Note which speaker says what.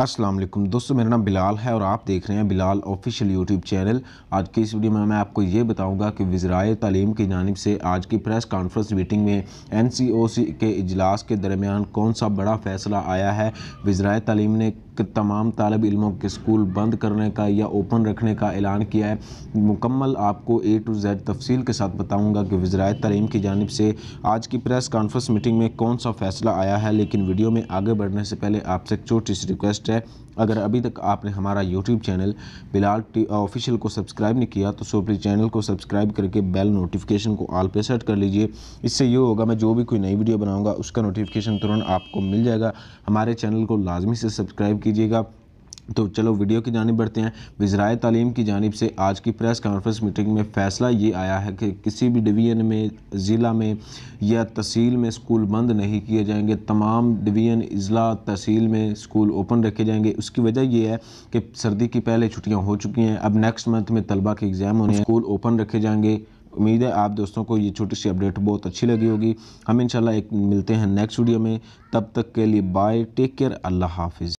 Speaker 1: अस्सलाम वालेकुम दोस्तों मेरा नाम बिलाल है और आप देख रहे हैं बिलाल ऑफिशियल यूट्यूब चैनल आज की इस वीडियो में मैं आपको ये बताऊंगा कि वज़राए तालीम की जानब से आज की प्रेस कॉन्फ्रेंस मीटिंग में एन सी ओ सी के इजलास के दरमियान कौन सा बड़ा फ़ैसला आया है वजरा तालीम ने तमाम तालब इलमों के स्कूल बंद करने का या ओपन रखने का ऐलान किया है मुकम्मल आपको ए टू जेड तफसील के साथ बताऊँगा कि वजरा तालीम की जानब से आज की प्रेस कॉन्फ्रेंस मीटिंग में कौन सा फ़ैसला आया है लेकिन वीडियो में आगे बढ़ने से पहले आपसे एक छोटी सी रिक्वेस्ट रिक्वेस्ट है अगर अभी तक आपने हमारा यूट्यूब चैनल बिलाल ऑफिशियल को सब्सक्राइब नहीं किया तो सो प्लीज़ चैनल को सब्सक्राइब करके बेल नोटिफिकेशन को ऑल पे सेट कर लीजिए इससे ये होगा मैं जो भी कोई नई वीडियो बनाऊँगा उसका नोटिफिकेशन तुरंत आपको मिल जाएगा हमारे चैनल को लाजमी से सब्सक्राइब कीजिएगा तो चलो वीडियो की जानब बढ़ते हैं वज़राए तलीम की जानब से आज की प्रेस कॉन्फ्रेंस मीटिंग में फ़ैसला ये आया है कि किसी भी डिवीज़न में ज़िला में या तहसील में स्कूल बंद नहीं किए जाएंगे तमाम डिवीज़न अजला तहसील में स्कूल ओपन रखे जाएंगे उसकी वजह यह है कि सर्दी की पहले छुट्टियाँ हो चुकी हैं अब नेक्स्ट मंथ में तलबा के एग्ज़ाम होने स्कूल ओपन रखे जाएंगे उम्मीद है आप दोस्तों को ये छोटी सी अपडेट बहुत अच्छी लगी होगी हम इन एक मिलते हैं नेक्स्ट वीडियो में तब तक के लिए बाय टेक केयर अल्लाह हाफिज़